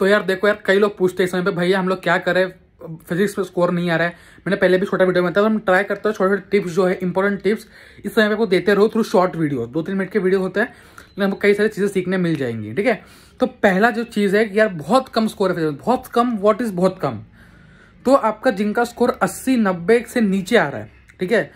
तो यार देखो यार कई लोग पूछते हैं इस समय पर भैया हम लोग क्या करें फिजिक्स पे स्कोर नहीं आ रहा है मैंने पहले भी छोटा वीडियो बनाया था तो हम ट्राई करते हैं छोटे छोटे टिप्स जो है इंपॉर्टेंट टिप्स इस समय पे आपको देते रहो थ्रू शॉर्ट वीडियो दो तीन मिनट के वीडियो होते हैं लेकिन हमको कई सारी चीज़ें सीखने मिल जाएंगी ठीक है तो पहला जो चीज़ है कि यार बहुत कम स्कोर है बहुत कम वॉट इज़ बहुत कम तो आपका जिनका स्कोर अस्सी नब्बे से नीचे आ रहा है ठीक है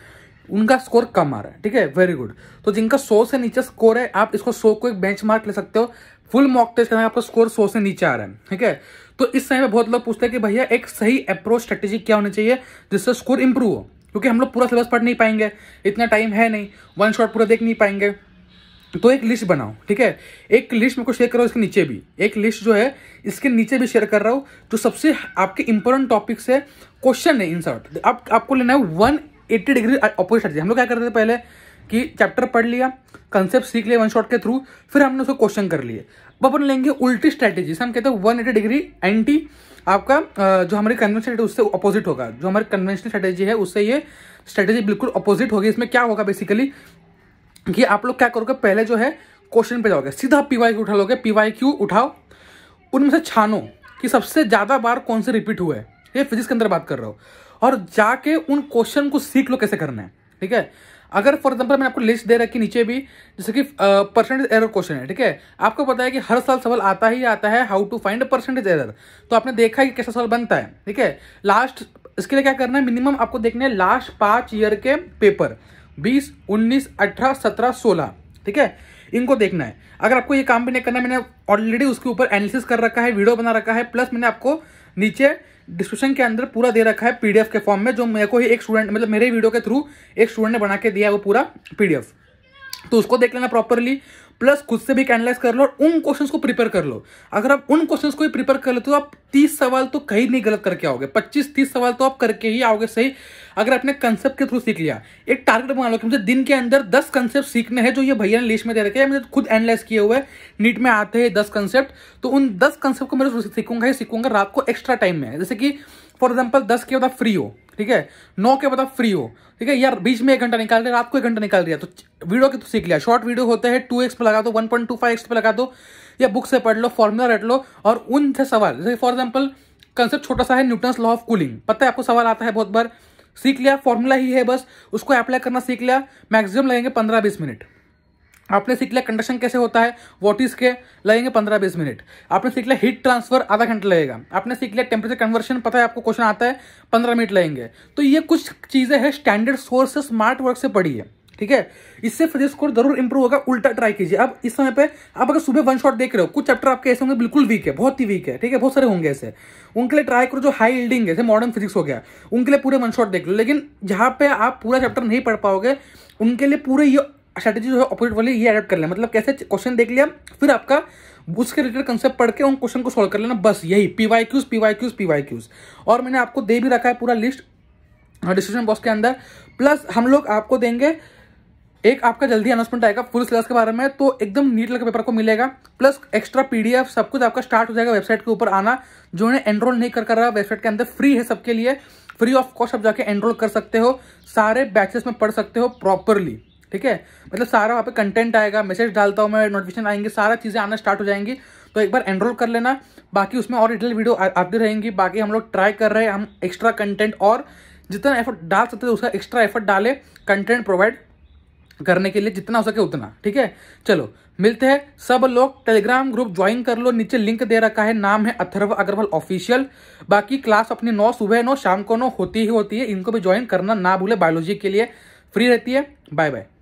उनका स्कोर कम आ रहा है ठीक है वेरी गुड तो जिनका सौ से नीचे स्कोर है आप इसको सौ को एक बेंच मार्क ले सकते हो फुल मॉक टेस्ट का आपका स्कोर सौ से नीचे आ रहा है ठीक है तो इस समय में बहुत लोग पूछते हैं कि भैया एक सही अप्रोच स्ट्रेटेजी क्या होनी चाहिए जिससे स्कोर इंप्रूव हो क्योंकि हम लोग पूरा सिलेबस पढ़ नहीं पाएंगे इतना टाइम है नहीं वन शॉट पूरा देख नहीं पाएंगे तो एक लिस्ट बनाओ ठीक है एक लिस्ट मेरे को शेयर करो इसके नीचे भी एक लिस्ट जो है इसके नीचे भी शेयर कर रहा हूँ जो सबसे आपके इंपॉर्टेंट टॉपिक्स है क्वेश्चन है इंसर्ट आप, आपको लेना है वन एट्टी डिग्री अपोजिट हम लोग क्या करते थे पहले कि चैप्टर पढ़ लिया कंसेप्ट सीख लिया वन शॉट के थ्रू फिर हमने उसको क्वेश्चन कर लिए अब अपन लेंगे उल्टी स्ट्रैटेजी हम कहते हैं वन एटी डिग्री एंटी आपका जो हमारी कन्वेंशनल उससे अपोजिट होगा जो हमारी कन्वेंशनल स्ट्रैटेजी है उससे ये स्ट्रैटेजी बिल्कुल अपोजिट होगी इसमें क्या होगा बेसिकली कि आप लोग क्या करोगे पहले जो है क्वेश्चन पे जाओगे सीधा पी वाई क्यू उठा लोगे पी वाई क्यू उठाओ उनमें से छानो कि सबसे ज़्यादा बार कौन से रिपीट हुए ये फिजिक्स के अंदर बात कर रहा हो और जाके उन क्वेश्चन को सीख लो कैसे करना है ठीक है अगर फॉर एग्जाम्पल मैंने आपको लिस्ट दे रखी नीचे भी जैसे कि परसेंटेज एरर क्वेश्चन है ठीक है आपको पता है कि हर साल सवाल आता ही आता है how to find percentage error तो आपने देखा है कि कैसा सवाल बनता है ठीक है लास्ट इसके लिए क्या करना है मिनिमम आपको देखना है लास्ट पाँच ईयर के पेपर बीस उन्नीस अठारह सत्रह सोलह ठीक है इनको देखना है अगर आपको ये काम भी नहीं करना मैंने ऑलरेडी उसके ऊपर एनालिसिस कर रखा है वीडियो बना रखा है प्लस मैंने आपको नीचे डिस्क्रिप्शन के अंदर पूरा दे रखा है पीडीएफ के फॉर्म में जो मेरे को ही एक स्टूडेंट मतलब मेरे वीडियो के थ्रू एक स्टूडेंट ने बना के दिया है वो पूरा पीडीएफ तो उसको देख लेना प्रॉपरली प्लस खुद से भी एनालाइज कर लो और उन क्वेश्चंस को प्रिपेयर कर लो अगर आप उन क्वेश्चंस को ही प्रिपेयर कर लेते हो तो आप तीस सवाल तो कहीं नहीं गलत करके आओगे पच्चीस तीस सवाल तो आप करके ही आओगे सही अगर आपने कंसेप्ट के थ्रू सीख लिया एक टारगेट बना लो कि मुझे दिन के अंदर दस कंसेप्ट सीखने हैं जो ये भैया ने लिस्ट में दे रखे हैं मुझे खुद एनालाइज किए हुए नीट में आते हैं दस कंसेप्ट तो उन दस कंसेप्ट को मैं सीखूंगा ही सीखूंगा रात को एक्स्ट्रा टाइम में जैसे कि फॉर एग्जाम्पल दस के बाद फ्री हो ठीक है नौ के बता फ्री हो ठीक है यार बीच में एक घंटा निकाल दिया रात को एक घंटा निकाल दिया तो वीडियो के तो सीख लिया शॉर्ट वीडियो होते हैं टू एक्स पे लगा दो one point two five X पे लगा दो या बुक से पढ़ लो फॉर्मूला रट लो और उनसे सवाल जैसे फॉर एग्जाम्पल कंसेप्ट छोटा सा है न्यूटन्स लॉ ऑफ कूलिंग पता है आपको सवाल आता है बहुत बार सीख लिया फॉर्मूला ही है बस उसको अप्लाई करना सीख लिया मैक्सिमम लगेंगे पंद्रह बीस मिनट आपने सीख लिया कंडक्शन कैसे होता है वोटिस के लगेंगे पंद्रह बीस मिनट आपने सीख लिया हीट ट्रांसफर आधा घंटा लगेगा आपने सीख लिया टेम्परेचर कन्वर्शन पता है आपको क्वेश्चन आता है पंद्रह मिनट लगेंगे तो ये कुछ चीज़ें हैं स्टैंडर्ड सोर्स से स्मार्ट वर्क से पढ़ी है ठीक है इससे फिर स्कोर जरूर इंप्रूव होगा उल्टा ट्राई कीजिए अब इस समय पे आप अगर सुबह वन शॉट देख रहे हो कुछ चैप्टर आपके ऐसे होंगे बिल्कुल वीक है बहुत ही वीक है ठीक है बहुत सारे होंगे ऐसे उनके लिए ट्राई करो जो हाई इल्डिंग है मॉडर्न फिजिक्स हो गया उनके लिए पूरे वन शॉट देख लो लेकिन जहाँ पे आप पूरा चैप्टर नहीं पढ़ पाओगे उनके लिए पूरे ये स्ट्रेटेजी जो है अपोजिट वाली ये अडेप्ट कर लिया मतलब कैसे क्वेश्चन देख लिया फिर आपका उसके रिलेटेड कंसेप्ट पढ़ के उन क्वेश्चन को सॉल्व कर लेना बस यही P Y Qs P Y Qs P Y Qs और मैंने आपको दे भी रखा है पूरा लिस्ट डिस्क्रिप्शन बॉक्स के अंदर प्लस हम लोग आपको देंगे एक आपका जल्दी अनाउंसमेंट आएगा फुल सिलेबस के बारे में तो एकदम नीट लगे पेपर को मिलेगा प्लस एक्स्ट्रा पीडीएफ सब कुछ आपका स्टार्ट हो जाएगा वेबसाइट के ऊपर आना जो इन्हें एनरोल नहीं कर कर रहा वेबसाइट के अंदर फ्री है सबके लिए फ्री ऑफ कॉस्ट आप जाके एनरोल कर सकते हो सारे बैचेस में पढ़ सकते हो प्रॉपरली ठीक है मतलब सारा वहाँ पे कंटेंट आएगा मैसेज डालता हूँ मैं नोटिफिकेशन आएंगे सारा चीज़ें आना स्टार्ट हो जाएंगी तो एक बार एनरोल कर लेना बाकी उसमें और डिटेल वीडियो आती रहेंगी बाकी हम लोग ट्राई कर रहे हैं हम एक्स्ट्रा कंटेंट और जितना एफर्ट डाल सकते हैं उसका एक्स्ट्रा एफर्ट डाले कंटेंट प्रोवाइड करने के लिए जितना हो सके उतना ठीक है चलो मिलते हैं सब लोग टेलीग्राम ग्रुप ज्वाइन कर लो नीचे लिंक दे रखा है नाम है अथर्व अग्रवाल ऑफिशियल बाकी क्लास अपनी नौ सुबह नौ शाम को नौ होती ही होती है इनको भी ज्वाइन करना ना भूले बायोलॉजी के लिए फ्री रहती है बाय बाय